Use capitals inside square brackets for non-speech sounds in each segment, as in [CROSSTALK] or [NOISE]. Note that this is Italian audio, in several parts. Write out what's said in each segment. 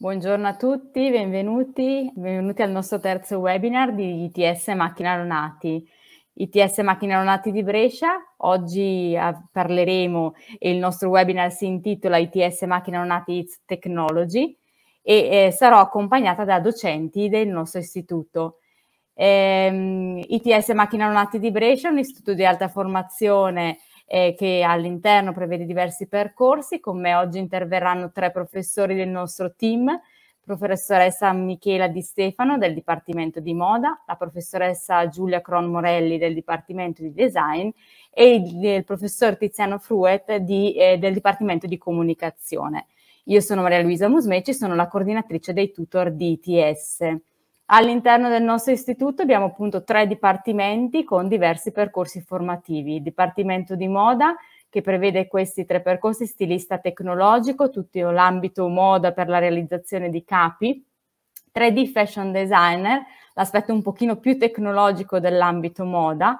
Buongiorno a tutti, benvenuti, benvenuti al nostro terzo webinar di ITS Macchina Ronati. ITS Macchina Ronati di Brescia, oggi ah, parleremo e il nostro webinar si intitola ITS Macchina Ronati Technology e eh, sarò accompagnata da docenti del nostro istituto. Ehm, ITS Macchina Ronati di Brescia è un istituto di alta formazione eh, che all'interno prevede diversi percorsi. Con me oggi interverranno tre professori del nostro team, professoressa Michela Di Stefano del Dipartimento di Moda, la professoressa Giulia Cron Morelli del Dipartimento di Design e il, il professor Tiziano Fruet di, eh, del Dipartimento di Comunicazione. Io sono Maria Luisa Musmeci, sono la coordinatrice dei tutor di ITS. All'interno del nostro istituto abbiamo appunto tre dipartimenti con diversi percorsi formativi. Il dipartimento di moda che prevede questi tre percorsi, stilista tecnologico, tutto l'ambito moda per la realizzazione di capi, 3D fashion designer, l'aspetto un pochino più tecnologico dell'ambito moda,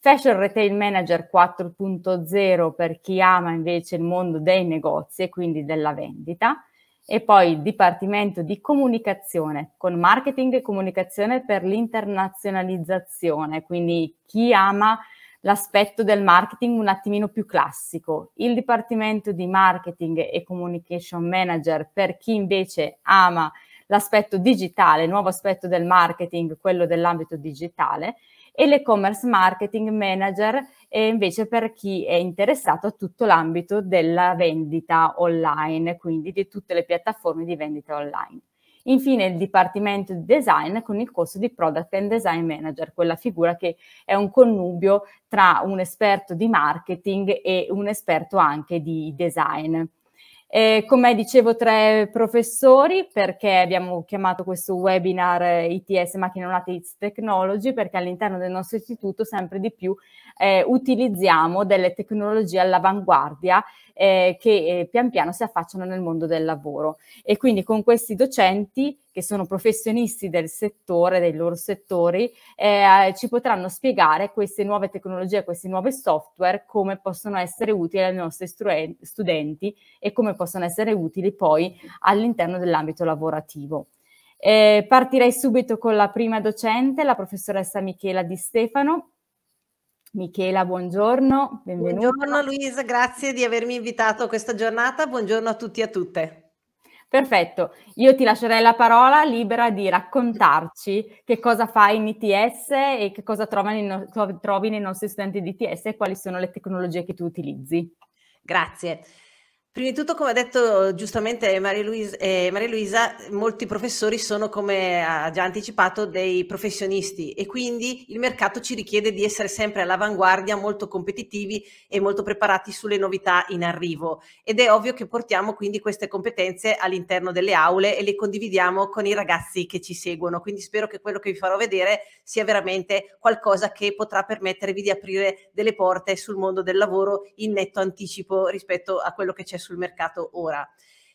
Fashion Retail Manager 4.0 per chi ama invece il mondo dei negozi e quindi della vendita, e poi il Dipartimento di Comunicazione con marketing e comunicazione per l'internazionalizzazione, quindi chi ama l'aspetto del marketing un attimino più classico, il Dipartimento di Marketing e Communication Manager per chi invece ama l'aspetto digitale, nuovo aspetto del marketing, quello dell'ambito digitale, e l'e-commerce marketing manager e invece per chi è interessato a tutto l'ambito della vendita online, quindi di tutte le piattaforme di vendita online. Infine il dipartimento di design con il corso di Product and Design Manager, quella figura che è un connubio tra un esperto di marketing e un esperto anche di design. Eh, con dicevo tre professori perché abbiamo chiamato questo webinar eh, ITS Macchine Unate Technology perché all'interno del nostro istituto sempre di più eh, utilizziamo delle tecnologie all'avanguardia eh, che eh, pian piano si affacciano nel mondo del lavoro. E quindi con questi docenti che sono professionisti del settore, dei loro settori, eh, ci potranno spiegare queste nuove tecnologie, questi nuovi software, come possono essere utili ai nostri studenti e come possono essere utili poi all'interno dell'ambito lavorativo. Eh, partirei subito con la prima docente, la professoressa Michela Di Stefano, Michela, buongiorno, benvenuta. Buongiorno Luisa, grazie di avermi invitato a questa giornata, buongiorno a tutti e a tutte. Perfetto, io ti lascerei la parola libera di raccontarci che cosa fai in ITS e che cosa trovi nei nostri studenti di ITS e quali sono le tecnologie che tu utilizzi. Grazie. Prima di tutto, come ha detto giustamente Maria Luisa, eh, Maria Luisa, molti professori sono, come ha già anticipato, dei professionisti e quindi il mercato ci richiede di essere sempre all'avanguardia, molto competitivi e molto preparati sulle novità in arrivo. Ed è ovvio che portiamo quindi queste competenze all'interno delle aule e le condividiamo con i ragazzi che ci seguono. Quindi spero che quello che vi farò vedere sia veramente qualcosa che potrà permettervi di aprire delle porte sul mondo del lavoro in netto anticipo rispetto a quello che c'è sul mercato ora.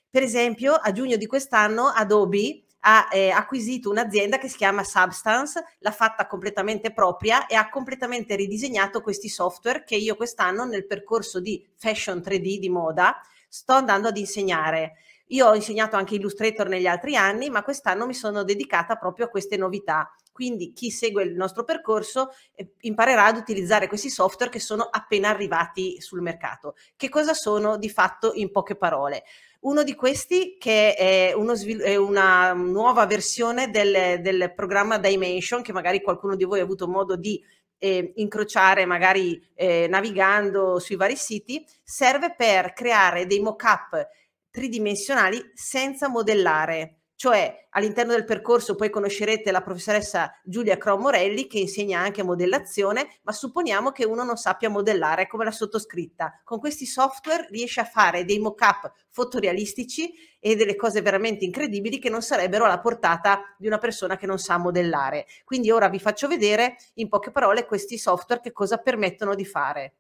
Per esempio, a giugno di quest'anno Adobe ha eh, acquisito un'azienda che si chiama Substance, l'ha fatta completamente propria e ha completamente ridisegnato questi software che io quest'anno nel percorso di Fashion 3D di moda sto andando ad insegnare. Io ho insegnato anche Illustrator negli altri anni, ma quest'anno mi sono dedicata proprio a queste novità quindi chi segue il nostro percorso eh, imparerà ad utilizzare questi software che sono appena arrivati sul mercato. Che cosa sono di fatto in poche parole? Uno di questi che è, è una nuova versione del, del programma Dimension che magari qualcuno di voi ha avuto modo di eh, incrociare magari eh, navigando sui vari siti, serve per creare dei mock-up tridimensionali senza modellare cioè all'interno del percorso poi conoscerete la professoressa Giulia Cromorelli che insegna anche modellazione, ma supponiamo che uno non sappia modellare come la sottoscritta. Con questi software riesce a fare dei mock-up fotorealistici e delle cose veramente incredibili che non sarebbero alla portata di una persona che non sa modellare. Quindi ora vi faccio vedere in poche parole questi software che cosa permettono di fare.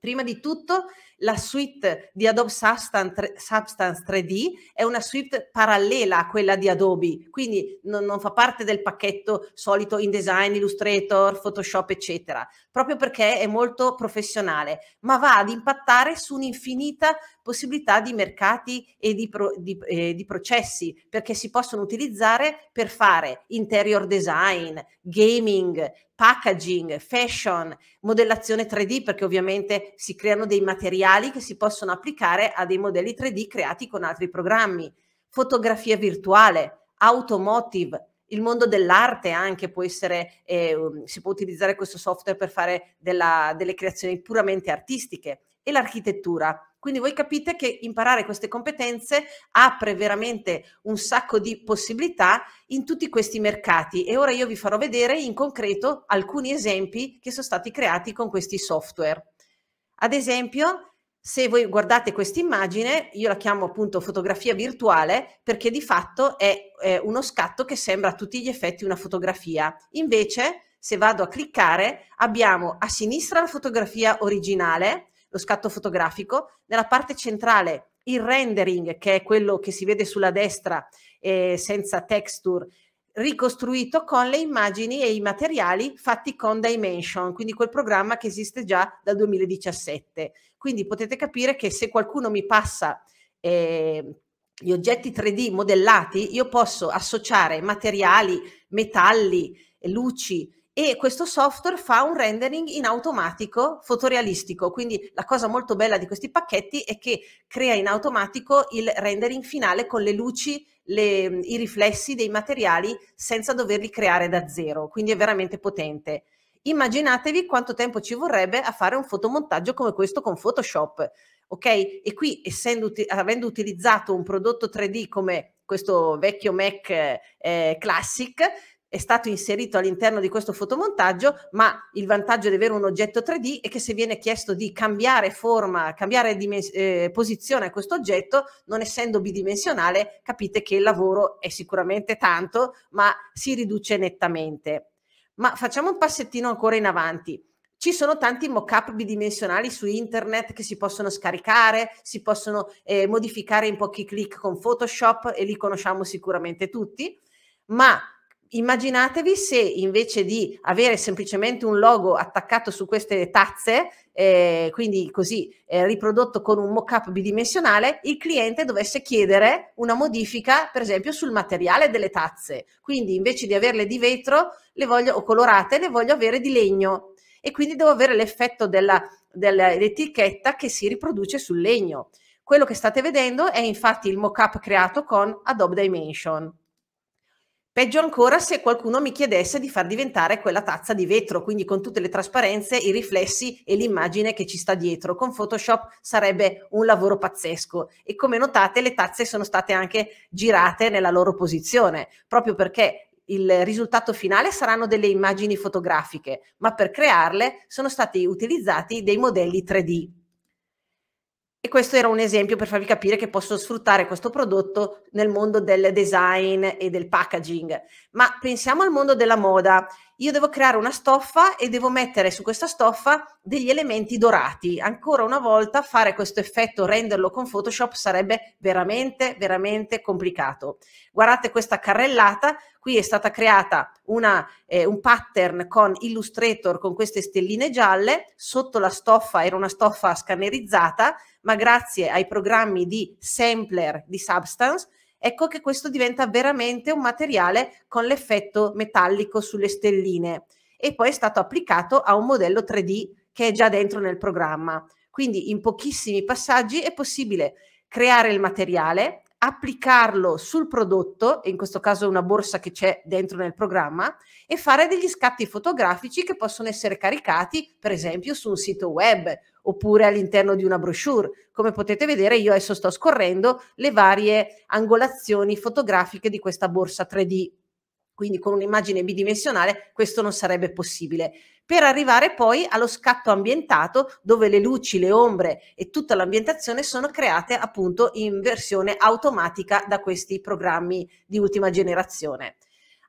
Prima di tutto, la suite di Adobe Substance 3D è una suite parallela a quella di Adobe, quindi non, non, fa parte del pacchetto solito InDesign, Illustrator, Photoshop, eccetera, proprio perché è molto professionale, ma va ad impattare su un'infinita possibilità di mercati e di, pro, di, eh, di processi, perché si possono utilizzare per fare interior design, gaming, packaging, fashion, modellazione 3D, perché ovviamente si creano dei materiali che si possono applicare a dei modelli 3D creati con altri programmi, fotografia virtuale, automotive, il mondo dell'arte anche può essere, eh, um, si può utilizzare questo software per fare della, delle creazioni puramente artistiche e l'architettura. Quindi voi capite che imparare queste competenze apre veramente un sacco di possibilità in tutti questi mercati e ora io vi farò vedere in concreto alcuni esempi che sono stati creati con questi software. Ad esempio, se voi guardate questa immagine, io la chiamo appunto fotografia virtuale perché di fatto è, è uno scatto che sembra a tutti gli effetti una fotografia. Invece, se vado a cliccare, abbiamo a sinistra la fotografia originale, lo scatto fotografico, nella parte centrale il rendering, che è quello che si vede sulla destra eh, senza texture, ricostruito con le immagini e i materiali fatti con Dimension, quindi quel programma che esiste già dal 2017. Quindi potete capire che se qualcuno mi passa eh, gli oggetti 3D modellati, io posso associare materiali, metalli, luci, e questo software fa un rendering in automatico fotorealistico. Quindi la cosa molto bella di questi pacchetti è che crea in automatico il rendering finale con le luci, le, i riflessi dei materiali senza doverli creare da zero. Quindi è veramente potente. Immaginatevi quanto tempo ci vorrebbe a fare un fotomontaggio come questo con Photoshop. Ok? E qui, essendo, avendo utilizzato un prodotto 3D come questo vecchio Mac eh, Classic, è stato inserito all'interno di questo fotomontaggio, ma il vantaggio di avere un oggetto 3D è che se viene chiesto di cambiare forma, cambiare dimens- eh, posizione a questo oggetto, non essendo bidimensionale, capite che il lavoro è sicuramente tanto, ma si riduce nettamente. Ma facciamo un passettino ancora in avanti. Ci sono tanti mock-up bidimensionali su internet che si possono scaricare, si possono eh, modificare in pochi clic con Photoshop e li conosciamo sicuramente tutti, ma immaginatevi se invece di avere semplicemente un logo attaccato su queste tazze, eh, quindi così eh, riprodotto con un mock-up bidimensionale, il cliente dovesse chiedere una modifica, per esempio, sul materiale delle tazze. Quindi invece di averle di vetro le voglio, o colorate, le voglio avere di legno. E quindi devo avere l'effetto della, dell'etichetta che si riproduce sul legno. Quello che state vedendo è infatti il mock-up creato con Adobe Dimension. Peggio ancora se qualcuno mi chiedesse di far diventare quella tazza di vetro, quindi con tutte le trasparenze, i riflessi e l'immagine che ci sta dietro. Con Photoshop sarebbe un lavoro pazzesco e come notate le tazze sono state anche girate nella loro posizione, proprio perché il risultato finale saranno delle immagini fotografiche, ma per crearle sono stati utilizzati dei modelli 3D. E questo era un esempio per farvi capire che posso sfruttare questo prodotto nel mondo del design e del packaging. Ma pensiamo al mondo della moda io devo creare una stoffa e devo mettere su questa stoffa degli elementi dorati. Ancora una volta fare questo effetto, renderlo con Photoshop sarebbe veramente, veramente complicato. Guardate questa carrellata, qui è stata creata una, eh, un pattern con Illustrator con queste stelline gialle, sotto la stoffa era una stoffa scannerizzata, ma grazie ai programmi di sampler di Substance ecco che questo diventa veramente un materiale con l'effetto metallico sulle stelline e poi è stato applicato a un modello 3D che è già dentro nel programma. Quindi in pochissimi passaggi è possibile creare il materiale, applicarlo sul prodotto, in questo caso una borsa che c'è dentro nel programma, e fare degli scatti fotografici che possono essere caricati, per esempio, su un sito web oppure all'interno di una brochure. Come potete vedere, io adesso sto scorrendo le varie angolazioni fotografiche di questa borsa 3D quindi con un'immagine bidimensionale questo non sarebbe possibile. Per arrivare poi allo scatto ambientato dove le luci, le ombre e tutta l'ambientazione sono create appunto in versione automatica da questi programmi di ultima generazione.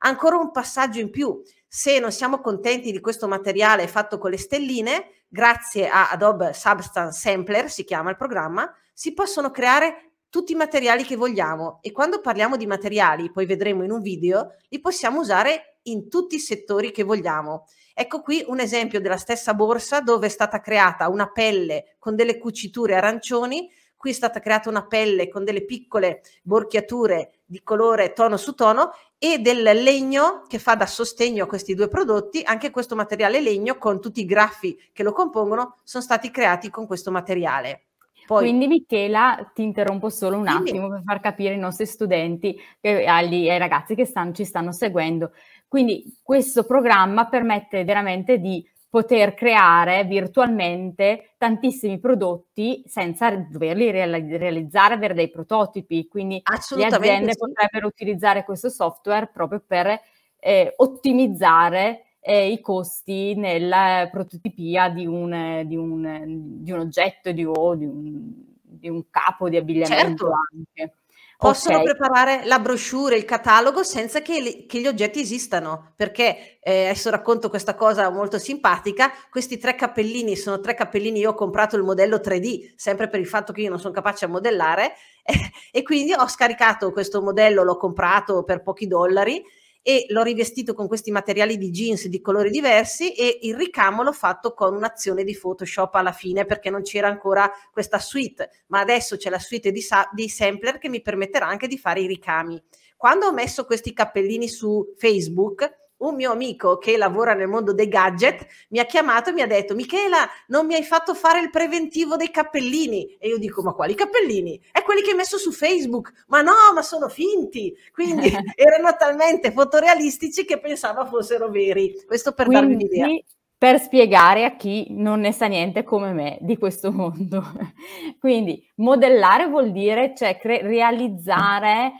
Ancora un passaggio in più, se non siamo contenti di questo materiale fatto con le stelline, grazie a Adobe Substance Sampler, si chiama il programma, si possono creare tutti i materiali che vogliamo e quando parliamo di materiali, poi vedremo in un video, li possiamo usare in tutti i settori che vogliamo. Ecco qui un esempio della stessa borsa dove è stata creata una pelle con delle cuciture arancioni, qui è stata creata una pelle con delle piccole borchiature di colore tono su tono e del legno che fa da sostegno a questi due prodotti, anche questo materiale legno con tutti i graffi che lo compongono sono stati creati con questo materiale. Poi, Quindi Michela, ti interrompo solo un quindi... attimo per far capire ai nostri studenti, eh, ai ragazzi che stanno, ci stanno seguendo. Quindi questo programma permette veramente di poter creare virtualmente tantissimi prodotti senza doverli realizzare, avere dei prototipi. Quindi le aziende sì. potrebbero utilizzare questo software proprio per eh, ottimizzare eh, i costi nella prototipia di un, di un, di un oggetto di, o di un, di un capo di abbigliamento certo. anche. Possono okay. preparare la brochure, il catalogo senza che, li, che gli oggetti esistano, perché eh, adesso racconto questa cosa molto simpatica, questi tre cappellini sono tre cappellini, io ho comprato il modello 3D, sempre per il fatto che io non sono capace a modellare, eh, [LAUGHS] e quindi ho scaricato questo modello, l'ho comprato per pochi dollari e l'ho rivestito con questi materiali di jeans di colori diversi e il ricamo l'ho fatto con un'azione di Photoshop alla fine perché non c'era ancora questa suite, ma adesso c'è la suite di, di sampler che mi permetterà anche di fare i ricami. Quando ho messo questi cappellini su Facebook, un mio amico che lavora nel mondo dei gadget mi ha chiamato e mi ha detto Michela non mi hai fatto fare il preventivo dei cappellini e io dico ma quali cappellini? È quelli che hai messo su Facebook ma no ma sono finti quindi [LAUGHS] erano talmente fotorealistici che pensavo fossero veri questo per quindi, darvi un'idea per spiegare a chi non ne sa niente come me di questo mondo. [LAUGHS] quindi modellare vuol dire cioè, cre- realizzare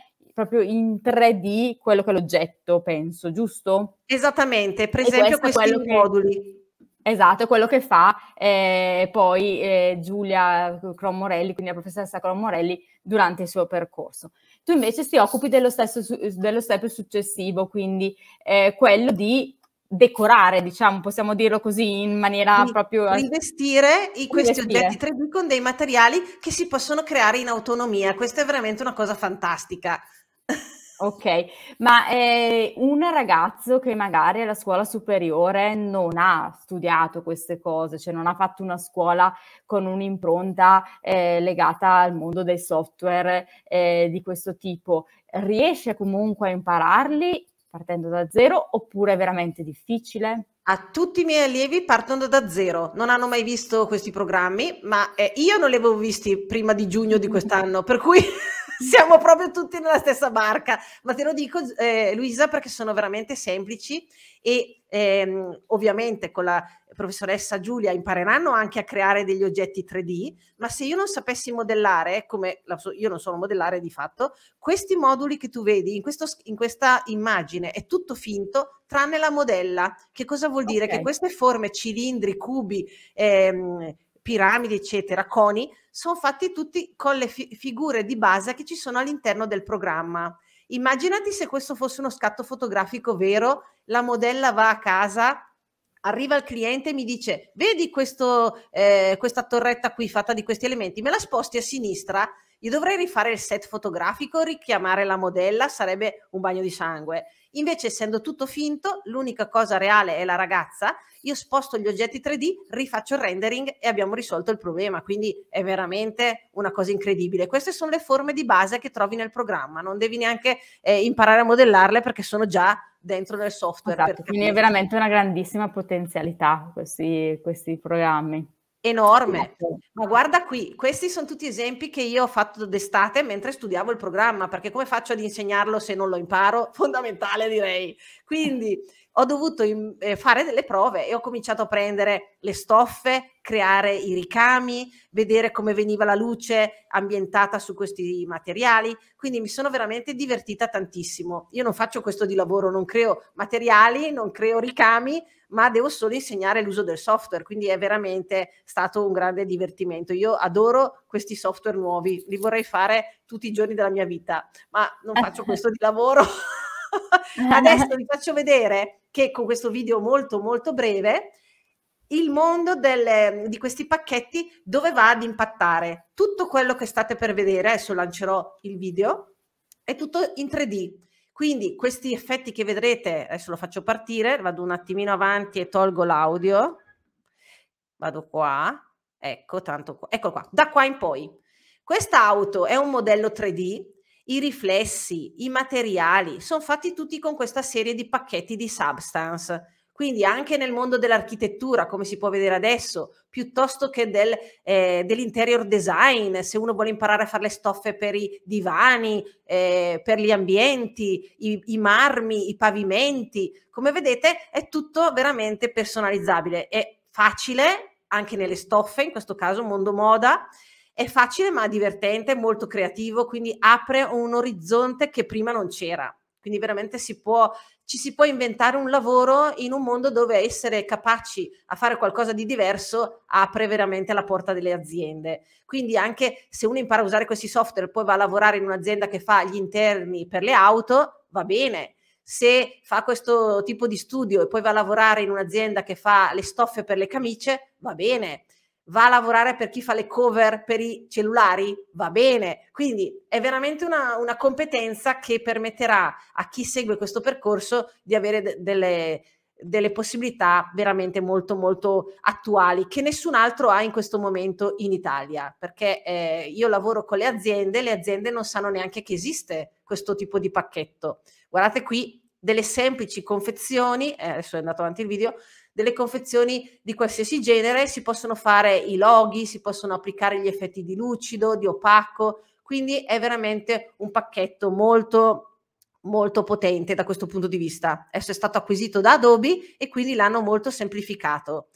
proprio in 3D quello che è l'oggetto, penso, giusto? Esattamente, per esempio questo questi moduli. Che... Esatto, è quello che fa eh, poi eh, Giulia Cromorelli, quindi la professoressa Cromorelli, durante il suo percorso. Tu invece ti occupi dello, stesso, dello step successivo, quindi eh, quello di decorare, diciamo, possiamo dirlo così in maniera sì, proprio... Investire in questi oggetti 3D con dei materiali che si possono creare in autonomia, questa è veramente una cosa fantastica. Ok, ma eh, un ragazzo che magari alla scuola superiore non ha studiato queste cose, cioè non ha fatto una scuola con un'impronta eh, legata al mondo dei software eh, di questo tipo, riesce comunque a impararli partendo da zero oppure è veramente difficile? a tutti i miei allievi partono da zero, non hanno mai visto questi programmi, ma eh, io non li avevo visti prima di giugno di quest'anno, per cui [LAUGHS] siamo proprio tutti nella stessa barca. Ma te lo dico, eh, Luisa, perché sono veramente semplici e ehm, ovviamente con la professoressa Giulia impareranno anche a creare degli oggetti 3D, ma se io non sapessi modellare, come la, io non sono modellare di fatto, questi moduli che tu vedi in, questo, in questa immagine è tutto finto, tranne la modella. Che cosa vuol dire? Okay. Che queste forme, cilindri, cubi, ehm, piramidi, eccetera, coni, sono fatti tutti con le fi- figure di base che ci sono all'interno del programma. Immaginati se questo fosse uno scatto fotografico vero, la modella va a casa, arriva il cliente e mi dice, vedi questo, eh, questa torretta qui fatta di questi elementi, me la sposti a sinistra io dovrei rifare il set fotografico, richiamare la modella, sarebbe un bagno di sangue. Invece, essendo tutto finto, l'unica cosa reale è la ragazza, io sposto gli oggetti 3D, rifaccio il rendering e abbiamo risolto il problema. Quindi è veramente una cosa incredibile. Queste sono le forme di base che trovi nel programma, non devi neanche eh, imparare a modellarle perché sono già dentro nel software. Esatto, quindi è veramente una grandissima potenzialità questi, questi programmi enorme. Esatto. Ma guarda qui, questi sono tutti esempi che io ho fatto d'estate mentre studiavo il programma, perché come faccio ad insegnarlo se non lo imparo? Fondamentale direi. Quindi ho dovuto eh, fare delle prove e ho cominciato a prendere le stoffe, creare i ricami, vedere come veniva la luce ambientata su questi materiali. Quindi mi sono veramente divertita tantissimo. Io non faccio questo di lavoro, non creo materiali, non creo ricami, ma devo solo insegnare l'uso del software. Quindi è veramente stato un grande divertimento. Io adoro questi software nuovi, li vorrei fare tutti i giorni della mia vita, ma non faccio [LAUGHS] questo di lavoro. [LAUGHS] Adesso vi faccio vedere che con questo video molto molto breve il mondo delle, di questi pacchetti dove va ad impattare. Tutto quello che state per vedere, adesso lancerò il video, è tutto in 3D. Quindi questi effetti che vedrete, adesso lo faccio partire, vado un attimino avanti e tolgo l'audio, vado qua, ecco, tanto qua, ecco qua, da qua in poi. Questa auto è un modello 3D i riflessi, i materiali, sono fatti tutti con questa serie di pacchetti di substance. Quindi anche nel mondo dell'architettura, come si può vedere adesso, piuttosto che del, eh, dell'interior design, se uno vuole imparare a fare le stoffe per i divani, eh, per gli ambienti, i, i, marmi, i pavimenti, come vedete è tutto veramente personalizzabile, è facile anche nelle stoffe, in questo caso mondo moda, è facile ma divertente, molto creativo, quindi apre un orizzonte che prima non c'era. Quindi veramente si può, ci si può inventare un lavoro in un mondo dove essere capaci a fare qualcosa di diverso apre veramente la porta delle aziende. Quindi anche se uno impara a usare questi software e poi va a lavorare in un'azienda che fa gli interni per le auto, va bene. Se fa questo tipo di studio e poi va a lavorare in un'azienda che fa le stoffe per le camicie, va bene va a lavorare per chi fa le cover per i cellulari, va bene. Quindi è veramente una, una competenza che permetterà a chi segue questo percorso di avere de- delle, delle possibilità veramente molto molto attuali che nessun altro ha in questo momento in Italia perché eh, io lavoro con le aziende le aziende non sanno neanche che esiste questo tipo di pacchetto guardate qui delle semplici confezioni eh, adesso è andato avanti il video delle confezioni di qualsiasi genere, si possono fare i loghi, si possono applicare gli effetti di lucido, di opaco, quindi è veramente un pacchetto molto molto potente da questo punto di vista. Esso è stato acquisito da Adobe e quindi l'hanno molto semplificato.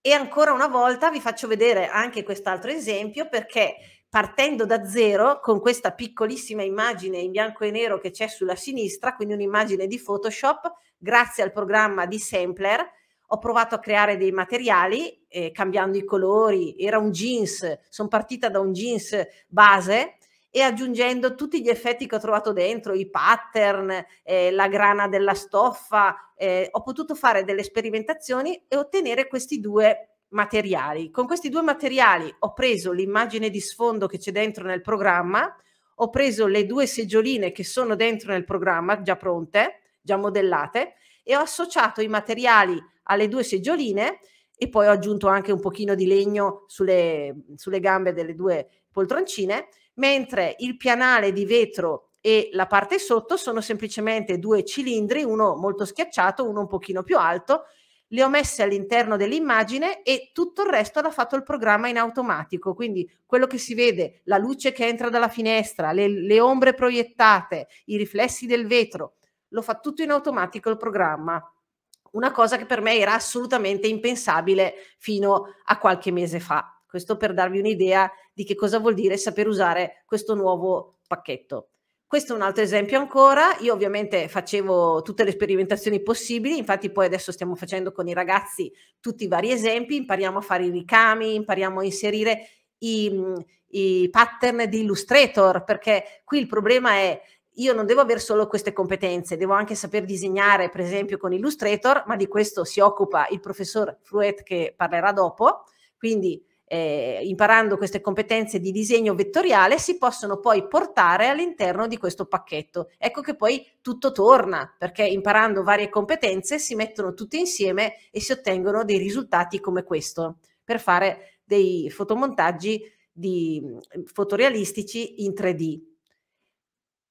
E ancora una volta vi faccio vedere anche quest'altro esempio perché partendo da zero con questa piccolissima immagine in bianco e nero che c'è sulla sinistra, quindi un'immagine di Photoshop, grazie al programma di Sampler ho provato a creare dei materiali eh, cambiando i colori, era un jeans, sono partita da un jeans base e aggiungendo tutti gli effetti che ho trovato dentro, i pattern, eh, la grana della stoffa, eh, ho potuto fare delle sperimentazioni e ottenere questi due materiali. Con questi due materiali ho preso l'immagine di sfondo che c'è dentro nel programma, ho preso le due seggioline che sono dentro nel programma già pronte, già modellate e ho associato i materiali alle due seggioline e poi ho aggiunto anche un pochino di legno sulle, sulle gambe delle due poltroncine, mentre il pianale di vetro e la parte sotto sono semplicemente due cilindri, uno molto schiacciato, uno un pochino più alto, le ho messe all'interno dell'immagine e tutto il resto l'ha fatto il programma in automatico, quindi quello che si vede, la luce che entra dalla finestra, le, le ombre proiettate, i riflessi del vetro, lo fa tutto in automatico il programma una cosa che per me era assolutamente impensabile fino a qualche mese fa. Questo per darvi un'idea di che cosa vuol dire saper usare questo nuovo pacchetto. Questo è un altro esempio ancora, io ovviamente facevo tutte le sperimentazioni possibili, infatti poi adesso stiamo facendo con i ragazzi tutti i vari esempi, impariamo a fare i ricami, impariamo a inserire i, mm, i pattern di Illustrator, perché qui il problema è io non devo avere solo queste competenze, devo anche saper disegnare, per esempio, con Illustrator, ma di questo si occupa il professor Fruet che parlerà dopo. Quindi, eh, imparando queste competenze di disegno vettoriale, si possono poi portare all'interno di questo pacchetto. Ecco che poi tutto torna, perché imparando varie competenze si mettono tutte insieme e si ottengono dei risultati come questo, per fare dei fotomontaggi di, mm, fotorealistici in 3D.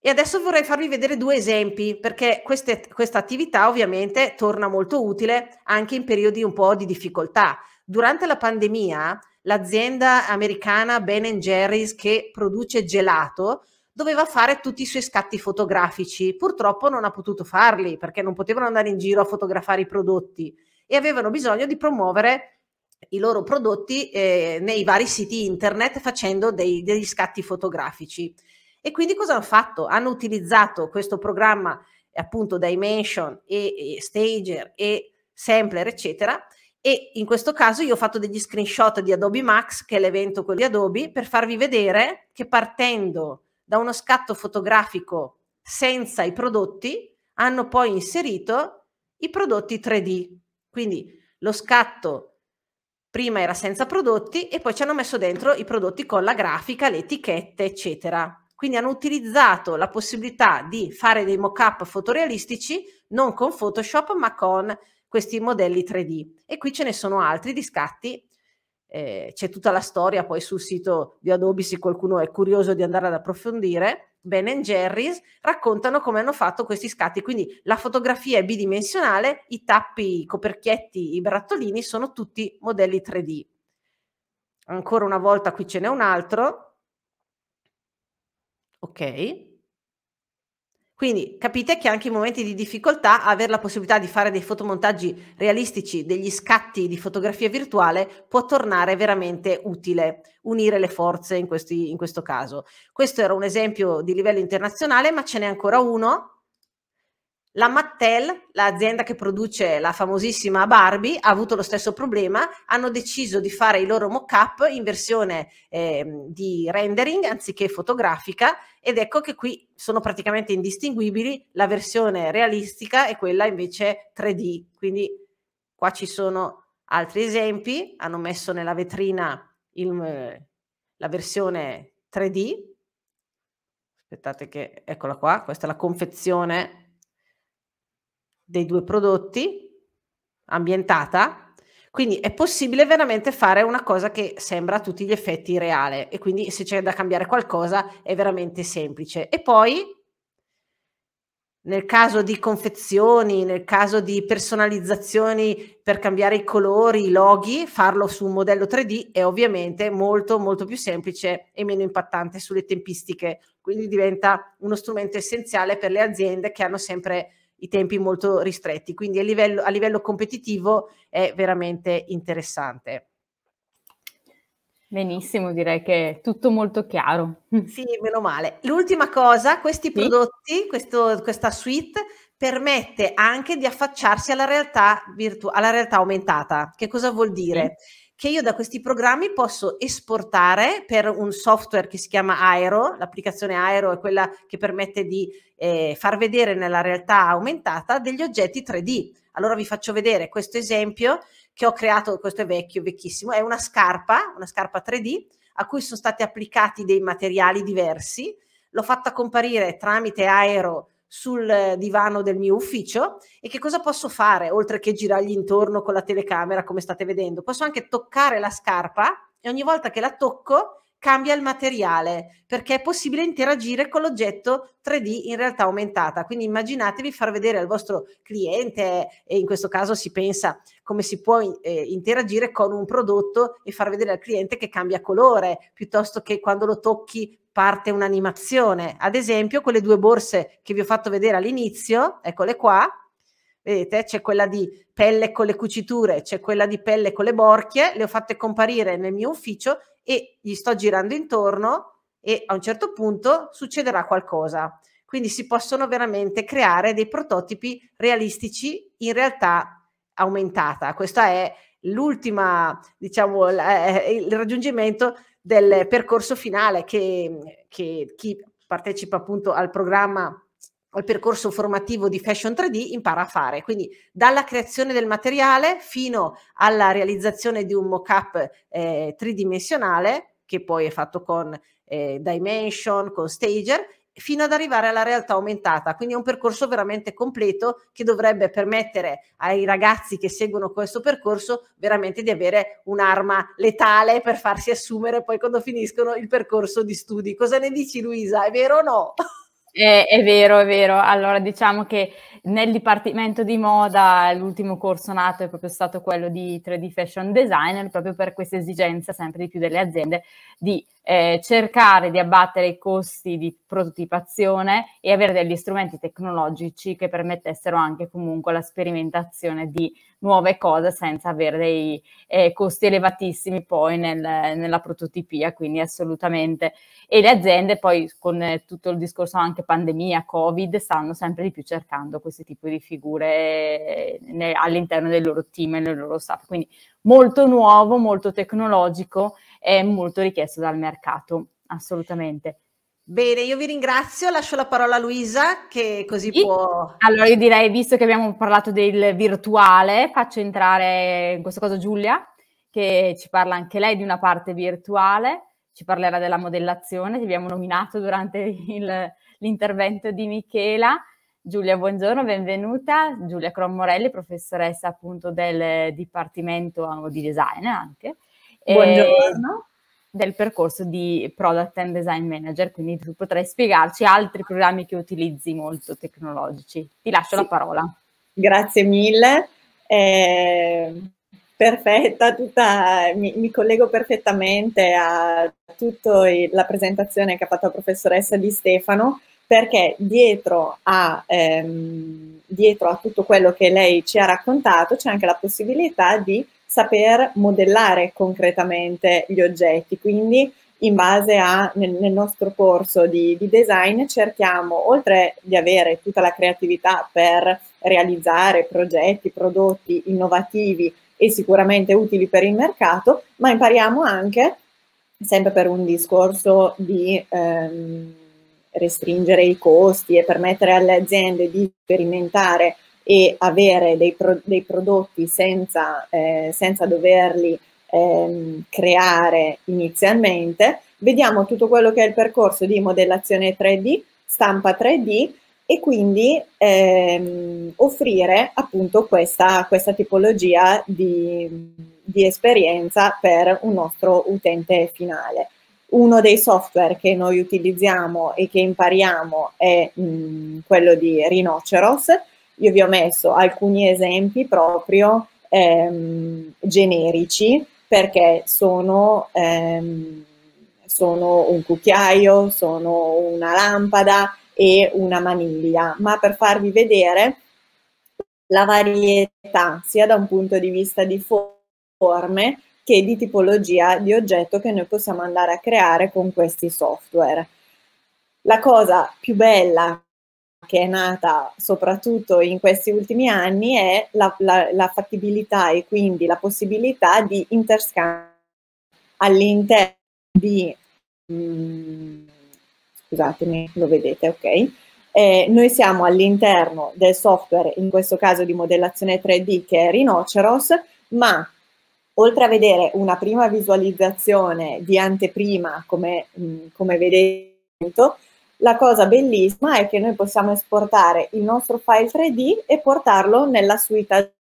E adesso vorrei farvi vedere due esempi, perché queste, questa attività ovviamente torna molto utile anche in periodi un po' di difficoltà. Durante la pandemia, l'azienda americana Ben Jerry's che produce gelato doveva fare tutti i suoi scatti fotografici. Purtroppo non ha potuto farli perché non potevano andare in giro a fotografare i prodotti e avevano bisogno di promuovere i loro prodotti eh, nei vari siti internet facendo dei, degli scatti fotografici. E quindi cosa hanno fatto? Hanno utilizzato questo programma eh, appunto Dimension e, e Stager e Sampler, eccetera. E in questo caso io ho fatto degli screenshot di Adobe Max, che è l'evento quello di Adobe, per farvi vedere che partendo da uno scatto fotografico senza i prodotti, hanno poi inserito i prodotti 3D. Quindi lo scatto prima era senza prodotti e poi ci hanno messo dentro i prodotti con la grafica, le etichette, eccetera. Quindi hanno utilizzato la possibilità di fare dei mock-up fotorealistici non con Photoshop ma con questi modelli 3D. E qui ce ne sono altri di scatti. Eh, c'è tutta la storia poi sul sito di Adobe se qualcuno è curioso di andare ad approfondire. Ben Jerry's raccontano come hanno fatto questi scatti. Quindi la fotografia è bidimensionale, i tappi, i coperchietti, i brattolini sono tutti modelli 3D. Ancora una volta qui ce n'è un altro ok? Quindi capite che anche in momenti di difficoltà avere la possibilità di fare dei fotomontaggi realistici, degli scatti di fotografia virtuale può tornare veramente utile, unire le forze in, questi, in questo caso. Questo era un esempio di livello internazionale, ma ce n'è ancora uno. La Mattel, l'azienda che produce la famosissima Barbie, ha avuto lo stesso problema, hanno deciso di fare i loro mock-up in versione eh, di rendering anziché fotografica ed ecco che qui sono praticamente indistinguibili la versione realistica e quella invece 3D. Quindi qua ci sono altri esempi, hanno messo nella vetrina il, eh, la versione 3D. Aspettate che eccola qua, questa è la confezione dei due prodotti ambientata quindi è possibile veramente fare una cosa che sembra a tutti gli effetti reale e quindi se c'è da cambiare qualcosa è veramente semplice. E poi nel caso di confezioni, nel caso di personalizzazioni per cambiare i colori, i loghi, farlo su un modello 3D è ovviamente molto molto più semplice e meno impattante sulle tempistiche, quindi diventa uno strumento essenziale per le aziende che hanno sempre i tempi molto ristretti, quindi a livello, a livello competitivo è veramente interessante. Benissimo, direi che è tutto molto chiaro. [LAUGHS] Sì, meno male. L'ultima cosa, questi sì. prodotti, questo, questa suite permette anche di affacciarsi alla realtà, virtu- alla realtà aumentata. Che cosa vuol dire? Sì che io da questi programmi posso esportare per un software che si chiama Aero, l'applicazione Aero è quella che permette di eh, far vedere nella realtà aumentata degli oggetti 3D. Allora vi faccio vedere questo esempio che ho creato, questo è vecchio, vecchissimo, è una scarpa, una scarpa 3D a cui sono stati applicati dei materiali diversi, l'ho fatta comparire tramite Aero sul divano del mio ufficio e che cosa posso fare oltre che girargli intorno con la telecamera come state vedendo? Posso anche toccare la scarpa e ogni volta che la tocco cambia il materiale perché è possibile interagire con l'oggetto 3D in realtà aumentata. Quindi immaginatevi far vedere al vostro cliente, e in questo caso si pensa come si può eh, interagire con un prodotto e far vedere al cliente che cambia colore, piuttosto che quando lo tocchi parte un'animazione. Ad esempio, quelle due borse che vi ho fatto vedere all'inizio, eccole qua, vedete c'è quella di pelle con le cuciture, c'è quella di pelle con le borchie, le ho fatte comparire nel mio ufficio e gli sto girando intorno e a un certo punto succederà qualcosa. Quindi si possono veramente creare dei prototipi realistici in realtà aumentata. Questo è l'ultima, diciamo, eh, il raggiungimento del percorso finale che, che chi partecipa appunto al programma il percorso formativo di Fashion 3D impara a fare. Quindi dalla creazione del materiale fino alla realizzazione di un mock-up eh, tridimensionale, che poi è fatto con eh, Dimension, con Stager, fino ad arrivare alla realtà aumentata. Quindi è un percorso veramente completo che dovrebbe permettere ai ragazzi che seguono questo percorso veramente di avere un'arma letale per farsi assumere poi quando finiscono il percorso di studi. Cosa ne dici Luisa? È vero o no? [LAUGHS] È, è, vero, è vero. Allora diciamo che nel dipartimento di moda l'ultimo corso nato è proprio stato quello di 3D Fashion Designer, proprio per questa esigenza sempre di più delle aziende di eh, cercare di abbattere i costi di prototipazione e avere degli strumenti tecnologici che permettessero anche comunque la sperimentazione di nuove cose senza avere dei eh, costi elevatissimi poi nel, nella prototipia, quindi assolutamente. E le aziende poi con eh, tutto il discorso anche pandemia, Covid, stanno sempre di più cercando questi tipi di figure eh, ne, all'interno del loro team e del loro staff. Quindi molto nuovo, molto tecnologico e molto richiesto dal mercato, assolutamente. Bene, io vi ringrazio, lascio la parola a Luisa che così sì. può... Allora io direi, visto che abbiamo parlato del virtuale, faccio entrare in questa cosa Giulia, che ci parla anche lei di una parte virtuale, ci parlerà della modellazione, ti abbiamo nominato durante il, l'intervento di Michela. Giulia, buongiorno, benvenuta. Giulia Crommorelli, professoressa appunto del Dipartimento di Design anche. Buongiorno del percorso di Product and Design Manager, quindi tu potrai spiegarci altri programmi che utilizzi molto tecnologici. Ti lascio sì. la parola. Grazie mille. Eh, perfetta, tutta, mi, mi, collego perfettamente a tutta la presentazione che ha fatto la professoressa Di Stefano perché dietro a, ehm, dietro a tutto quello che lei ci ha raccontato c'è anche la possibilità di saper modellare concretamente gli oggetti. Quindi in base a, nel, nel nostro corso di, di, design cerchiamo, oltre di avere tutta la creatività per realizzare progetti, prodotti innovativi e sicuramente utili per il mercato, ma impariamo anche, sempre per un discorso di ehm, restringere i costi e permettere alle aziende di sperimentare e avere dei, pro, dei prodotti senza, eh, senza doverli ehm, creare inizialmente, vediamo tutto quello che è il percorso di modellazione 3D, stampa 3D e quindi ehm, offrire appunto questa, questa tipologia di, di, esperienza per un nostro utente finale. Uno dei software che noi utilizziamo e che impariamo è mh, mm, quello di Rhinoceros, io vi ho messo alcuni esempi proprio ehm, generici perché sono, ehm, sono un cucchiaio, sono una lampada e una maniglia, ma per farvi vedere la varietà sia da un punto di vista di forme che di tipologia di oggetto che noi possiamo andare a creare con questi software. La cosa più bella che è nata soprattutto in questi ultimi anni è la, la, la fattibilità e quindi la possibilità di interscambio all'interno di... Mh, mm, scusatemi, lo vedete, ok? Eh, noi siamo all'interno del software, in questo caso di modellazione 3D che è Rinoceros, ma oltre a vedere una prima visualizzazione di anteprima, come, mh, mm, come vedete, la cosa bellissima è che noi possiamo esportare il nostro file 3D e portarlo nella suite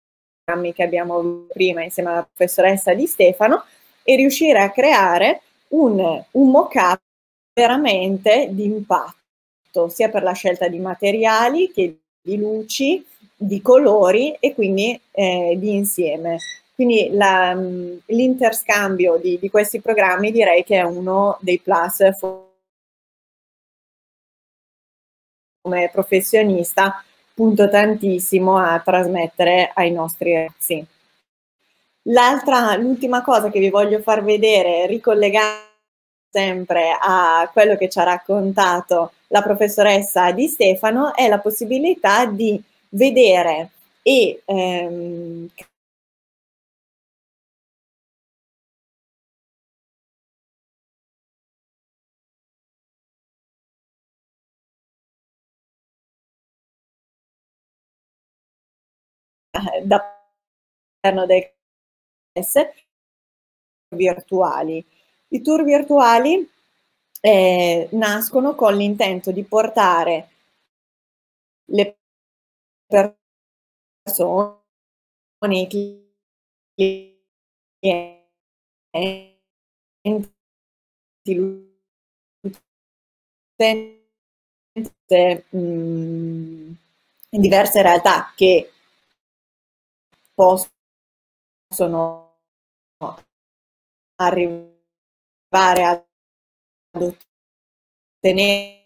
programmi che abbiamo prima insieme alla professoressa di Stefano e riuscire a creare un, un mock-up veramente di impatto, sia per la scelta di materiali che di luci, di colori e quindi eh, di insieme. Quindi mm, l'interscambio di, di, questi programmi direi che è uno dei plus come professionista punto tantissimo a trasmettere ai nostri ragazzi. L'altra, l'ultima cosa che vi voglio far vedere, ricollegando sempre a quello che ci ha raccontato la professoressa Di Stefano, è la possibilità di vedere e ehm, Eh, da all'interno del virtuali. I tour virtuali eh, nascono con l'intento di portare le persone, i clienti, l'utente mm, in diverse realtà che possono arrivare ad ottenere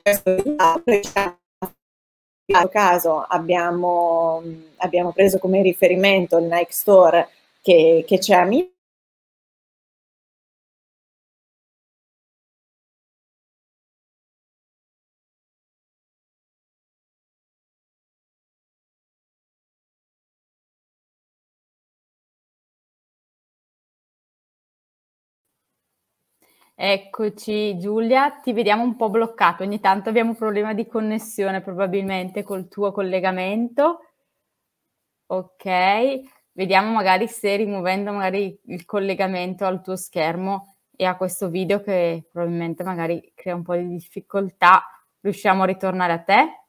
questo risultato. caso abbiamo, abbiamo, preso come riferimento il Nike Store che, che c'è a Milano Eccoci Giulia, ti vediamo un po' bloccato, ogni tanto abbiamo un problema di connessione probabilmente col tuo collegamento. Ok, vediamo magari se rimuovendo magari il collegamento al tuo schermo e a questo video che probabilmente magari crea un po' di difficoltà, riusciamo a ritornare a te?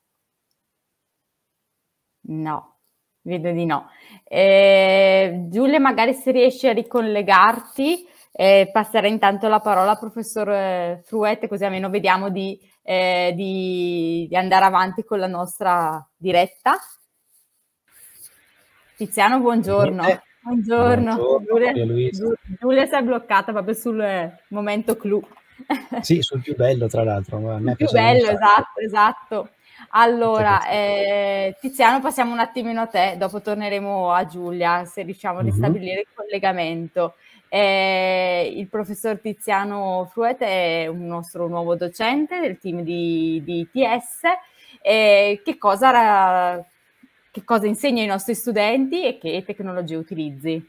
No, vedo di no. Eh, Giulia, magari se riesci a ricollegarti eh, passerei intanto la parola al professor eh, Fruet, così almeno vediamo di, eh, di, di andare avanti con la nostra diretta. Tiziano, buongiorno. Eh, buongiorno. buongiorno Giulia, Giulia, si è bloccata proprio sul eh, momento clou. [LAUGHS] Sì, sul più bello, tra l'altro. Il più bello, esatto, esatto. Allora, eh, Tiziano, passiamo un attimino a te, dopo torneremo a Giulia se riusciamo a mhm. ristabilire mm -hmm. il collegamento. Eh, il professor Tiziano Fruet è un nostro nuovo docente del team di, di ITS. Eh, che, cosa, che, cosa, insegna ai nostri studenti e che tecnologie utilizzi?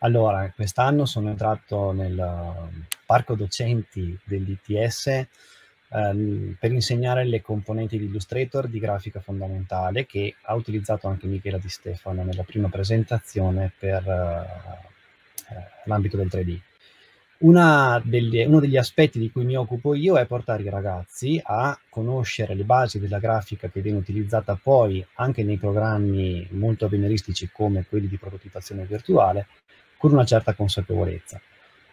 Allora, quest'anno sono entrato nel um, parco docenti dell'ITS ehm, per insegnare le componenti di Illustrator di grafica fondamentale che ha utilizzato anche Michela Di Stefano nella prima presentazione per eh, l'ambito del 3D. Degli, uno degli aspetti di cui mi occupo io è portare i ragazzi a conoscere le basi della grafica che viene utilizzata poi anche nei programmi molto avveniristici come quelli di prototipazione virtuale con una certa consapevolezza.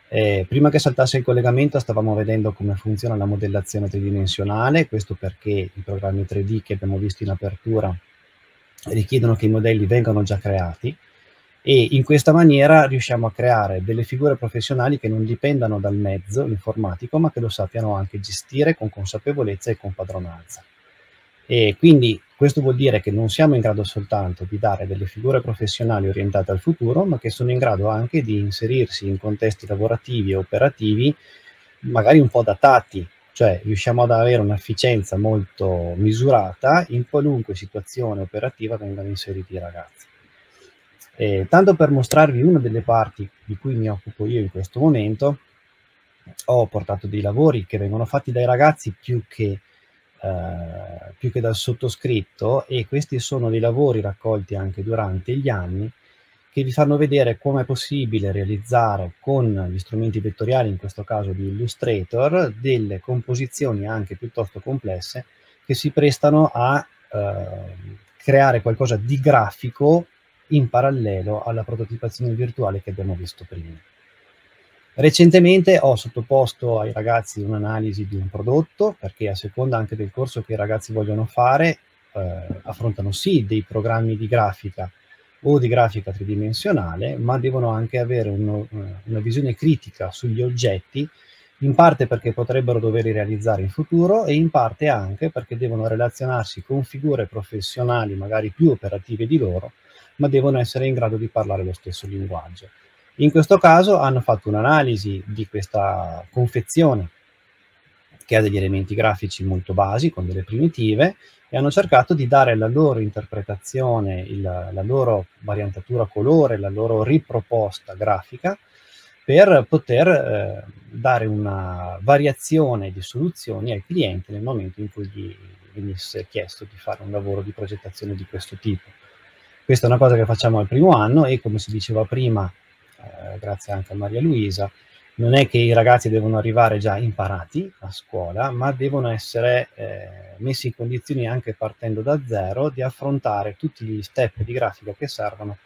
Eh, prima che saltasse il collegamento stavamo vedendo come funziona la modellazione tridimensionale, questo perché i programmi 3D che abbiamo visto in apertura richiedono che i modelli vengano già creati e in questa maniera riusciamo a creare delle figure professionali che non dipendano dal mezzo informatico, ma che lo sappiano anche gestire con consapevolezza e con padronanza. E quindi questo vuol dire che non siamo in grado soltanto di dare delle figure professionali orientate al futuro, ma che sono in grado anche di inserirsi in contesti lavorativi e operativi magari un po' datati, cioè riusciamo ad avere un'efficienza molto misurata in qualunque situazione operativa vengano inseriti i ragazzi. Eh, tanto per mostrarvi una delle parti di cui mi occupo io in questo momento, ho portato dei lavori che vengono fatti dai ragazzi più che, eh, più che dal sottoscritto e questi sono dei lavori raccolti anche durante gli anni che vi fanno vedere come è possibile realizzare con gli strumenti vettoriali, in questo caso di Illustrator, delle composizioni anche piuttosto complesse che si prestano a eh, creare qualcosa di grafico in parallelo alla prototipazione virtuale che abbiamo visto prima. Recentemente ho sottoposto ai ragazzi un'analisi di un prodotto perché a seconda anche del corso che i ragazzi vogliono fare eh, affrontano sì dei programmi di grafica o di grafica tridimensionale ma devono anche avere uno, eh, una visione critica sugli oggetti in parte perché potrebbero doverli realizzare in futuro e in parte anche perché devono relazionarsi con figure professionali magari più operative di loro ma devono essere in grado di parlare lo stesso linguaggio. In questo caso hanno fatto un'analisi di questa confezione che ha degli elementi grafici molto basi, con delle primitive, e hanno cercato di dare la loro interpretazione, il, la loro variantatura colore, la loro riproposta grafica, per poter eh, dare una variazione di soluzioni al cliente nel momento in cui gli venisse chiesto di fare un lavoro di progettazione di questo tipo. Questa è una cosa che facciamo al primo anno e come si diceva prima, eh, grazie anche a Maria Luisa, non è che i ragazzi devono arrivare già imparati a scuola, ma devono essere eh, messi in condizioni anche partendo da zero di affrontare tutti gli step di grafica che servono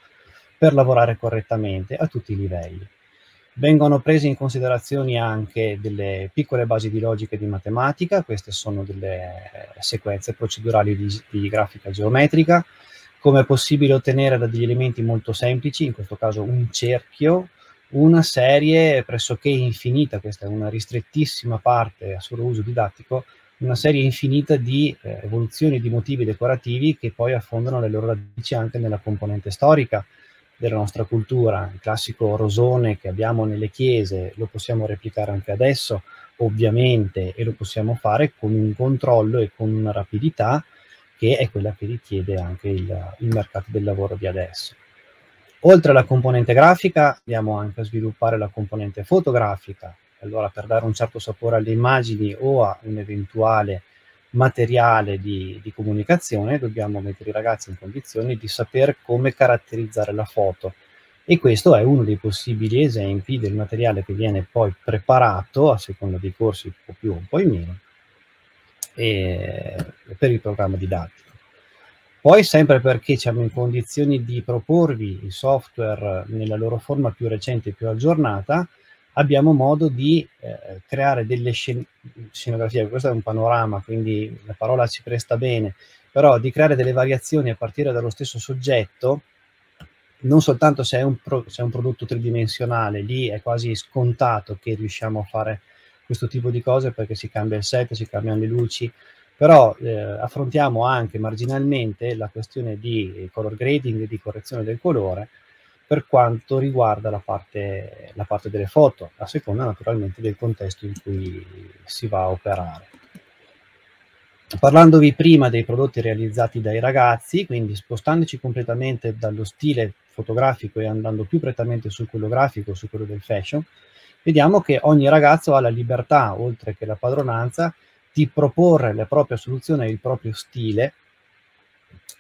per lavorare correttamente a tutti i livelli. Vengono prese in considerazione anche delle piccole basi di logica e di matematica, queste sono delle eh, sequenze procedurali di, di grafica geometrica, come è possibile ottenere da degli elementi molto semplici, in questo caso un cerchio, una serie pressoché infinita, questa è una ristrettissima parte a solo uso didattico, una serie infinita di eh, evoluzioni di motivi decorativi che poi affondano le loro radici anche nella componente storica della nostra cultura. Il classico rosone che abbiamo nelle chiese lo possiamo replicare anche adesso, ovviamente, e lo possiamo fare con un controllo e con una rapidità che è quella che richiede anche il, il mercato del lavoro di adesso. Oltre alla componente grafica andiamo anche a sviluppare la componente fotografica, allora per dare un certo sapore alle immagini o a un eventuale materiale di, di, comunicazione dobbiamo mettere i ragazzi in condizioni di sapere come caratterizzare la foto e questo è uno dei possibili esempi del materiale che viene poi preparato a seconda dei corsi un po' più o un po' in meno e per il programma didattico. Poi sempre perché siamo in condizioni di proporvi i software nella loro forma più recente e più aggiornata, abbiamo modo di eh, creare delle scen scenografie, questo è un panorama, quindi la parola ci presta bene, però di creare delle variazioni a partire dallo stesso soggetto, non soltanto se è un, pro se è un prodotto tridimensionale, lì è quasi scontato che riusciamo a fare questo tipo di cose perché si cambia il set, si cambiano le luci, però eh, affrontiamo anche marginalmente la questione di color grading e di correzione del colore per quanto riguarda la parte, la parte delle foto, a seconda naturalmente del contesto in cui si va a operare. Parlandovi prima dei prodotti realizzati dai ragazzi, quindi spostandoci completamente dallo stile fotografico e andando più prettamente su quello grafico, su quello del fashion, vediamo che ogni ragazzo ha la libertà, oltre che la padronanza, di proporre la propria soluzione e il proprio stile,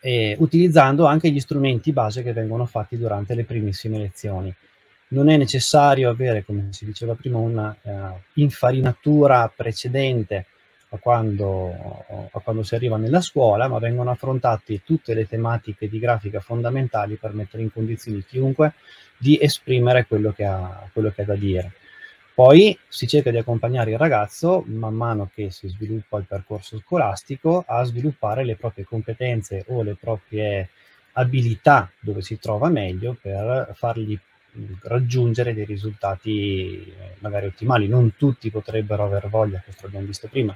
eh, utilizzando anche gli strumenti base che vengono fatti durante le primissime lezioni. Non è necessario avere, come si diceva prima, una eh, infarinatura precedente a quando, a quando si arriva nella scuola, ma vengono affrontate tutte le tematiche di grafica fondamentali per mettere in condizioni chiunque di esprimere quello che ha, quello che ha da dire. Poi si cerca di accompagnare il ragazzo, man mano che si sviluppa il percorso scolastico, a sviluppare le proprie competenze o le proprie abilità dove si trova meglio per fargli mm, raggiungere dei risultati eh, magari ottimali. Non tutti potrebbero aver voglia, questo abbiamo visto prima,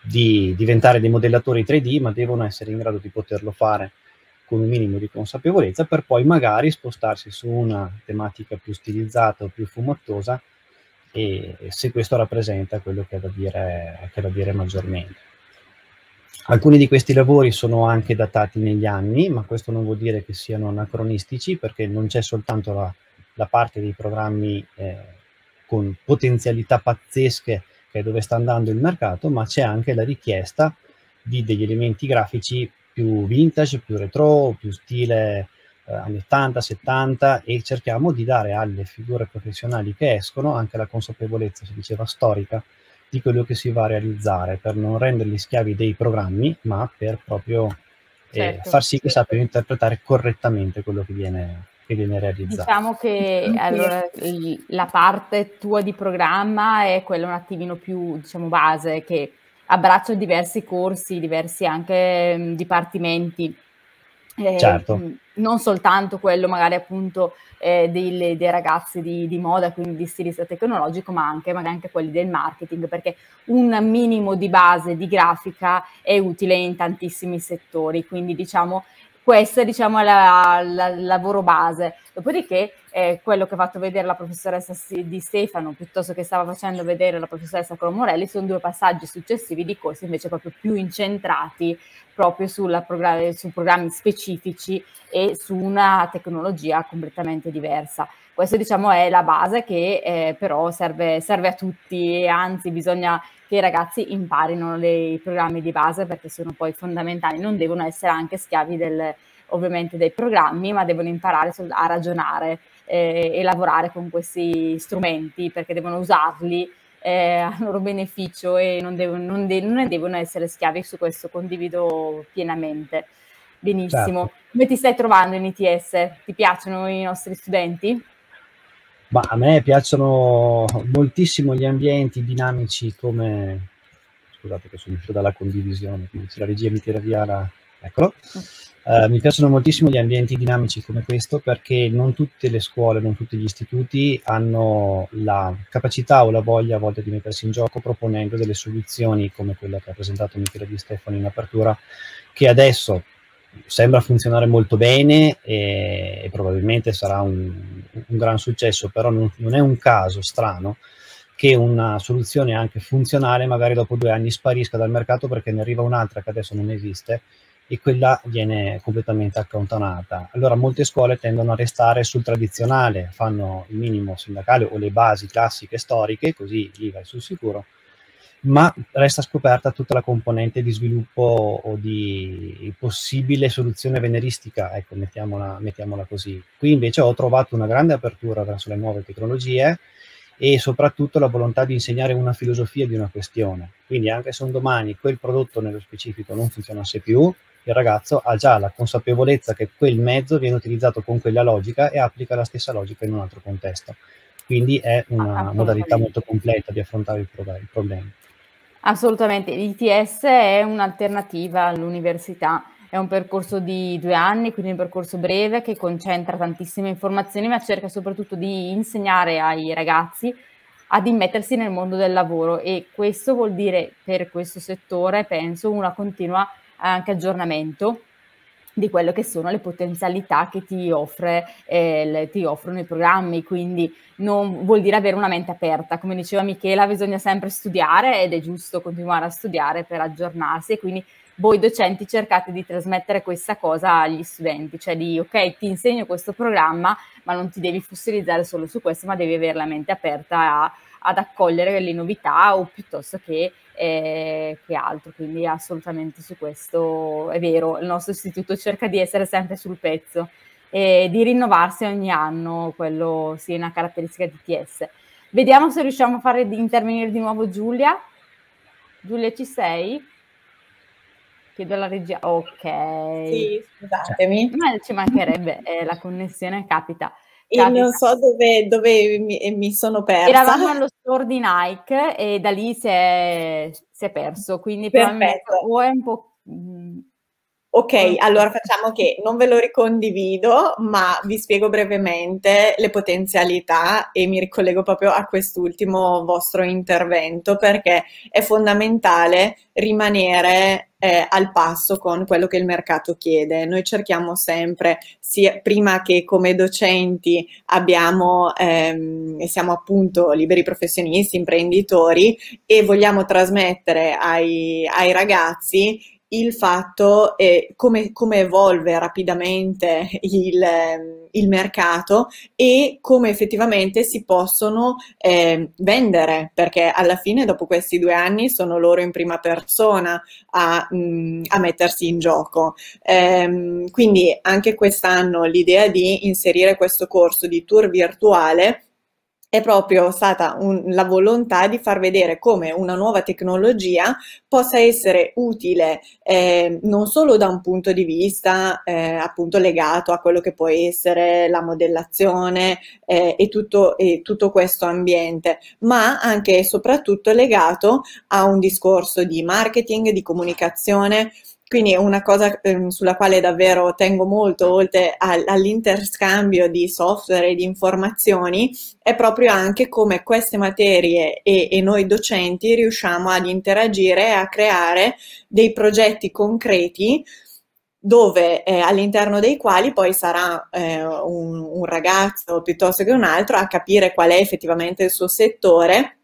di diventare dei modellatori 3D, ma devono essere in grado di poterlo fare con un minimo di consapevolezza per poi magari spostarsi su una tematica più stilizzata o più fumattosa e se questo rappresenta quello che è da dire, è da dire maggiormente. Alcuni di questi lavori sono anche datati negli anni, ma questo non vuol dire che siano anacronistici perché non c'è soltanto la, la, parte dei programmi eh, con potenzialità pazzesche che è dove sta andando il mercato, ma c'è anche la richiesta di degli elementi grafici più vintage, più retro, più stile eh, anni 80, 70 e cerchiamo di dare alle figure professionali che escono anche la consapevolezza, si diceva storica, di quello che si va a realizzare per non renderli schiavi dei programmi, ma per proprio eh, certo. far sì che sappiano interpretare correttamente quello che viene, che viene realizzato. Diciamo che allora, la parte tua di programma è quella un attimino più diciamo, base, che abbraccia diversi corsi, diversi anche mh, mm, dipartimenti. Eh, certo. Mm, non soltanto quello magari appunto eh, dei, dei, ragazzi di, di, moda, quindi di stilista tecnologico, ma anche magari anche quelli del marketing, perché un minimo di base di grafica è utile in tantissimi settori, quindi diciamo questa diciamo, è la, la, la lavoro base. Dopodiché eh, quello che ha fatto vedere la professoressa di Stefano piuttosto che stava facendo vedere la professoressa Cromorelli sono due passaggi successivi di corsi invece proprio più incentrati proprio program- su programmi specifici e su una tecnologia completamente diversa. Questa diciamo è la base che eh, però serve, serve a tutti e anzi bisogna che i ragazzi imparino i programmi di base perché sono poi fondamentali, non devono essere anche schiavi del, ovviamente dei programmi ma devono imparare a ragionare eh, e lavorare con questi strumenti perché devono usarli eh, a loro beneficio e non, devono, non, de- non, ne devono essere schiavi, su questo condivido pienamente. Benissimo. Certo. Come ti stai trovando in ITS? Ti piacciono i nostri studenti? Ma a me piacciono moltissimo gli ambienti dinamici come... Scusate che sono uscito dalla condivisione, quindi se la regia mi tira via la... Eccolo. Okay mm. Eh, mi piacciono moltissimo gli ambienti dinamici come questo perché non tutte le scuole, non tutti gli istituti hanno la capacità o la voglia a volte di mettersi in gioco proponendo delle soluzioni come quella che ha presentato Michele Di Stefano in apertura, che adesso sembra funzionare molto bene e, e probabilmente sarà un, un, gran successo, però non, non è un caso strano che una soluzione anche funzionale magari dopo due anni sparisca dal mercato perché ne arriva un'altra che adesso non esiste e quella viene completamente accantonata. Allora molte scuole tendono a restare sul tradizionale, fanno il minimo sindacale o le basi classiche storiche, così lì vai sul sicuro, ma resta scoperta tutta la componente di sviluppo o di possibile soluzione veneristica, ecco, mettiamola, mettiamola così. Qui invece ho trovato una grande apertura verso le nuove tecnologie, e soprattutto la volontà di insegnare una filosofia di una questione. Quindi anche se un domani quel prodotto nello specifico non funzionasse più, il ragazzo ha già la consapevolezza che quel mezzo viene utilizzato con quella logica e applica la stessa logica in un altro contesto. Quindi è una ah, ah, modalità molto completa di affrontare il, pro- il problema. Assolutamente, l'ITS è un'alternativa all'università, è un percorso di due anni, quindi un percorso breve che concentra tantissime informazioni, ma cerca soprattutto di insegnare ai ragazzi ad immettersi nel mondo del lavoro e questo vuol dire per questo settore, penso, una continua anche aggiornamento di quello che sono le potenzialità che ti, offre, eh, le, ti offrono i programmi, quindi non vuol dire avere una mente aperta, come diceva Michela bisogna sempre studiare ed è giusto continuare a studiare per aggiornarsi e quindi voi docenti cercate di trasmettere questa cosa agli studenti, cioè di ok ti insegno questo programma ma non ti devi fossilizzare solo su questo ma devi avere la mente aperta a ad accogliere le novità o piuttosto che, eh, che altro. Quindi assolutamente su questo è vero, il nostro istituto cerca di essere sempre sul pezzo e di rinnovarsi ogni anno, quello sì una caratteristica di TS. Vediamo se riusciamo a fare di intervenire di nuovo Giulia. Giulia ci sei? Chiedo alla regia. Ok. Sì, scusatemi. Ma ci mancherebbe, eh, la connessione capita. E non so dove, dove mi, mi, sono persa. Eravamo allo store di Nike e da lì si è, si è perso, quindi Perfetto. probabilmente o è un po' mm, Ok, allora facciamo che non ve lo ricondivido, ma vi spiego brevemente le potenzialità e mi ricollego proprio a quest'ultimo vostro intervento perché è fondamentale rimanere eh, al passo con quello che il mercato chiede. Noi cerchiamo sempre, sia prima che come docenti abbiamo, ehm, siamo appunto liberi professionisti, imprenditori e vogliamo trasmettere ai, ai ragazzi il fatto e come, come, evolve rapidamente il, ehm, il, mercato e come effettivamente si possono eh, vendere, perché alla fine dopo questi due anni sono loro in prima persona a, mh, mm, a mettersi in gioco. Ehm, quindi anche quest'anno l'idea di inserire questo corso di tour virtuale è proprio stata un, la volontà di far vedere come una nuova tecnologia possa essere utile eh, non solo da un punto di vista eh, appunto legato a quello che può essere la modellazione eh, e, tutto, e tutto questo ambiente, ma anche e soprattutto legato a un discorso di marketing, di comunicazione, quindi è una cosa eh, sulla quale davvero tengo molto, oltre all'interscambio di software e di informazioni, è proprio anche come queste materie e, e noi docenti riusciamo ad interagire e a creare dei progetti concreti dove eh, all'interno dei quali poi sarà eh, un, un ragazzo piuttosto che un altro a capire qual è effettivamente il suo settore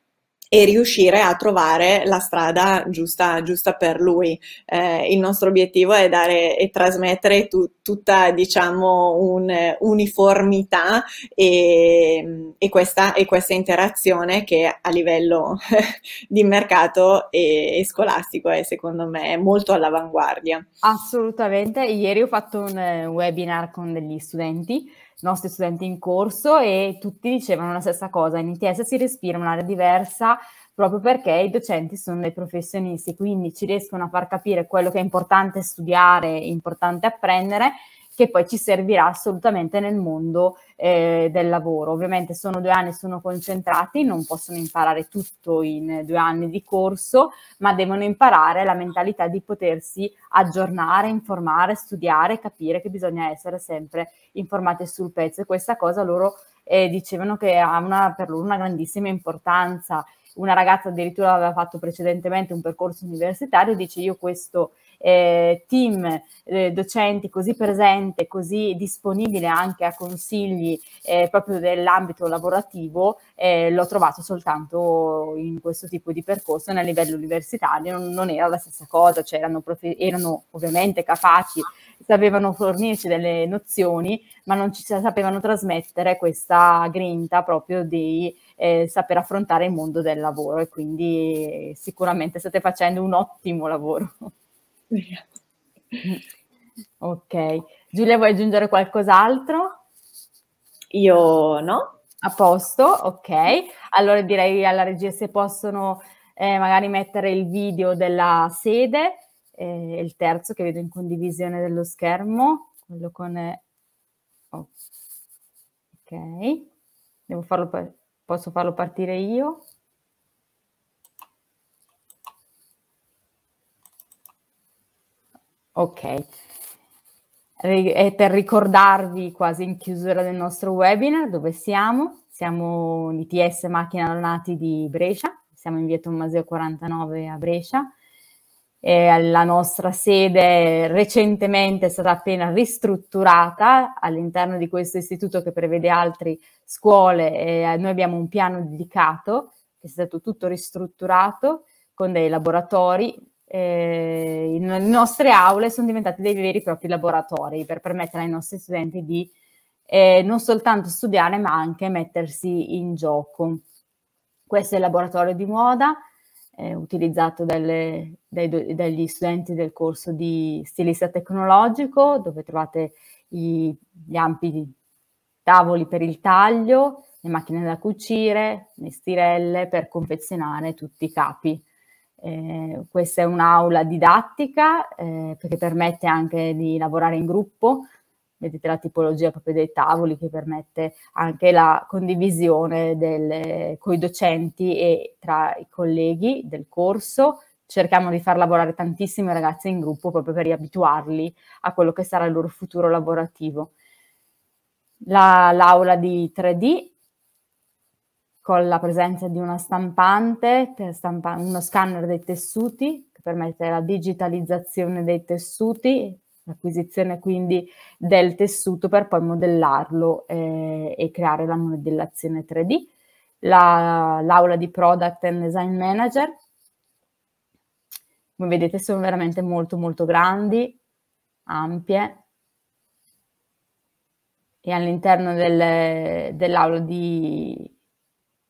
e riuscire a trovare la strada giusta, giusta per lui. Eh, il nostro obiettivo è dare e trasmettere tu, tutta diciamo un'uniformità e, e, questa, e, questa, interazione che a livello [LAUGHS] di mercato e, e scolastico è secondo me molto all'avanguardia. Assolutamente, ieri ho fatto un eh, webinar con degli studenti nostri studenti in corso e tutti dicevano la stessa cosa, in ITS si respira un'area diversa proprio perché i docenti sono dei professionisti, quindi ci riescono a far capire quello che è importante studiare, importante apprendere che poi ci servirà assolutamente nel mondo eh, del lavoro. Ovviamente sono due anni, sono concentrati, non possono imparare tutto in due anni di corso, ma devono imparare la mentalità di potersi aggiornare, informare, studiare, capire che bisogna essere sempre informati sul pezzo e questa cosa loro eh, dicevano che ha una, per loro una grandissima importanza. Una ragazza addirittura aveva fatto precedentemente un percorso universitario, e dice io questo eh, team eh, docenti così presente, così disponibile anche a consigli eh, proprio dell'ambito lavorativo, eh, l'ho trovato soltanto in questo tipo di percorso, a livello universitario non, non era la stessa cosa, cioè erano, profe- erano ovviamente capaci, sapevano fornirci delle nozioni, ma non ci sapevano trasmettere questa grinta proprio di eh, saper affrontare il mondo del lavoro e quindi eh, sicuramente state facendo un ottimo lavoro. Vediamo. Ok. Giulia, vuoi aggiungere qualcos'altro? Io no. A posto, ok. Allora direi alla regia se possono eh, magari mettere il video della sede, eh, il terzo che vedo in condivisione dello schermo, quello con... Eh, oh. Ok. Farlo, posso farlo partire io? Ok. E per ricordarvi quasi in chiusura del nostro webinar dove siamo, siamo l'ITS Macchina Donati di Brescia, siamo in via Tommaseo 49 a Brescia. E la nostra sede recentemente è stata appena ristrutturata all'interno di questo istituto che prevede altre scuole. E eh, noi abbiamo un piano dedicato che è stato tutto ristrutturato con dei laboratori eh, le nostre aule sono diventate dei veri e propri laboratori per permettere ai nostri studenti di eh, non soltanto studiare ma anche mettersi in gioco. Questo è il laboratorio di moda eh, utilizzato dalle, dai, dagli studenti del corso di stilista tecnologico dove trovate i, gli ampi tavoli per il taglio, le macchine da cucire, le stirelle per confezionare tutti i capi eh, questa è un'aula didattica eh, perché permette anche di lavorare in gruppo, vedete la tipologia proprio dei tavoli che permette anche la condivisione con i docenti e tra i colleghi del corso. Cerchiamo di far lavorare tantissimi ragazzi in gruppo proprio per riabituarli a quello che sarà il loro futuro lavorativo. L'aula la, di 3D con la presenza di una stampante, stampa- uno scanner dei tessuti che permette la digitalizzazione dei tessuti, l'acquisizione quindi del tessuto per poi modellarlo eh, e creare la modellazione 3D, la, l'aula di product and design manager. Come vedete sono veramente molto molto grandi, ampie, e all'interno del, dell'aula di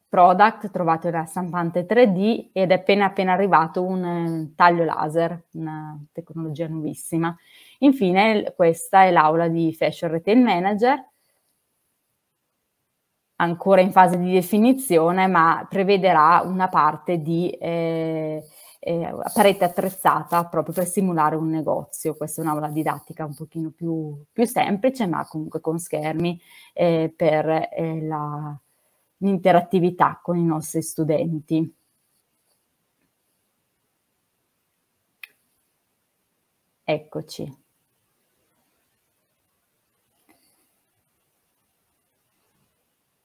product, trovate una stampante 3D ed è appena appena arrivato un eh, taglio laser, una tecnologia nuovissima. Infine, questa è l'aula di Fashion Retail Manager, ancora in fase di definizione, ma prevederà una parte di eh, eh, parete attrezzata proprio per simulare un negozio. Questa è un'aula didattica un pochino più, più, semplice, ma comunque con schermi eh, per eh, la l'interattività con i nostri studenti. Eccoci.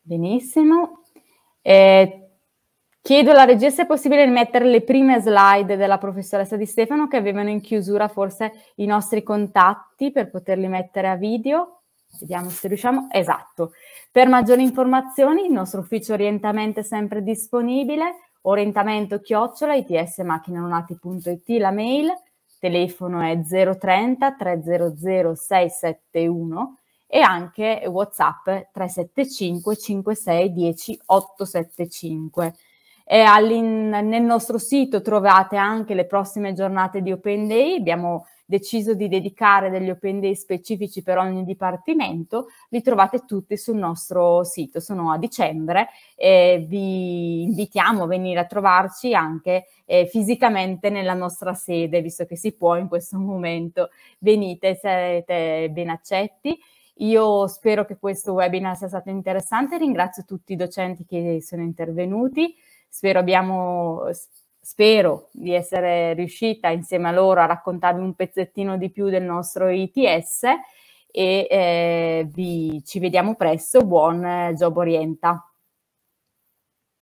Benissimo. Eh, chiedo alla regia se è possibile mettere le prime slide della professoressa Di Stefano che avevano in chiusura forse i nostri contatti per poterli mettere a video. Vediamo se riusciamo. Esatto. Per maggiori informazioni il nostro ufficio orientamento è sempre disponibile. Orientamento chiocciola itsmacchinanonati.it la mail. Telefono è 030 300 671 e anche WhatsApp 375 56 10 875. E nel nostro sito trovate anche le prossime giornate di Open Day, abbiamo deciso di dedicare degli Open Day specifici per ogni dipartimento, li trovate tutti sul nostro sito, sono a dicembre e vi invitiamo a venire a trovarci anche eh, fisicamente nella nostra sede, visto che si può in questo momento, venite, sarete ben accetti. Io spero che questo webinar sia stato interessante, ringrazio tutti i docenti che sono intervenuti. Spero, abbiamo, spero di essere riuscita insieme a loro a raccontarvi un pezzettino di più del nostro ITS e eh, vi, ci vediamo presto. Buon Job eh, Orienta!